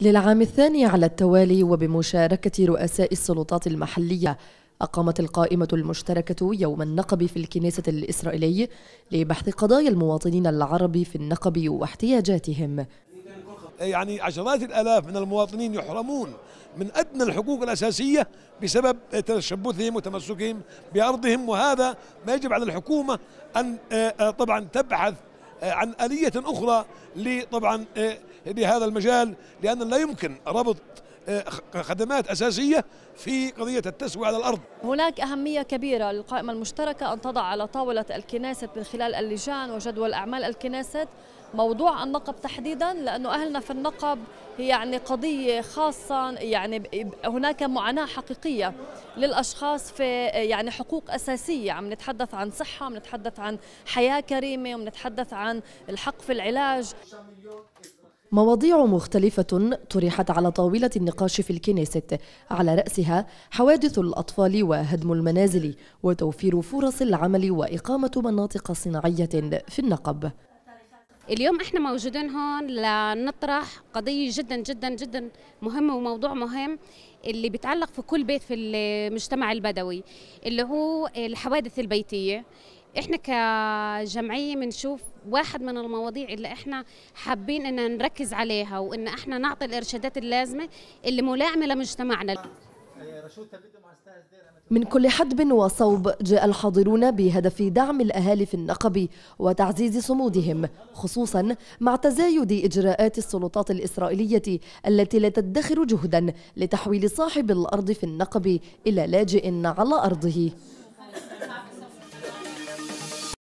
للعام الثاني على التوالي وبمشاركة رؤساء السلطات المحلية أقامت القائمة المشتركة يوم النقب في الكنيسة الإسرائيلي لبحث قضايا المواطنين العرب في النقب واحتياجاتهم يعني عشرات الآلاف من المواطنين يحرمون من أدنى الحقوق الأساسية بسبب تشبثهم وتمسكهم بأرضهم وهذا ما يجب على الحكومة أن آه، آه، طبعا تبحث عن آلية أخرى لطبعا آه، لهذا المجال لأن لا يمكن ربط آه، خدمات أساسية في قضية التسوية على الأرض هناك أهمية كبيرة للقائمة المشتركة أن تضع على طاولة الكنيست من خلال اللجان وجدول أعمال الكنيست موضوع النقب تحديدا لأنه أهلنا في النقب هي يعني قضية خاصة يعني هناك معاناة حقيقية للأشخاص في يعني حقوق أساسية عم نتحدث عن صحة عم نتحدث عن حياة كريمة عم نتحدث عن الحق في العلاج مواضيع مختلفة طرحت على طاولة النقاش في الكنيست على رأسها حوادث الأطفال وهدم المنازل وتوفير فرص العمل وإقامة مناطق صناعية في النقب اليوم احنا موجودين هون لنطرح قضية جدا جدا جدا مهمة وموضوع مهم اللي بيتعلق في كل بيت في المجتمع البدوي اللي هو الحوادث البيتية احنا كجمعيه بنشوف واحد من المواضيع اللي احنا حابين ان نركز عليها وان احنا نعطي الارشادات اللازمه اللي ملائمه لمجتمعنا من كل حدب وصوب جاء الحاضرون بهدف دعم الأهالي في النقب وتعزيز صمودهم خصوصا مع تزايد إجراءات السلطات الإسرائيلية التي لا تدخر جهدا لتحويل صاحب الأرض في النقب إلى لاجئ على أرضه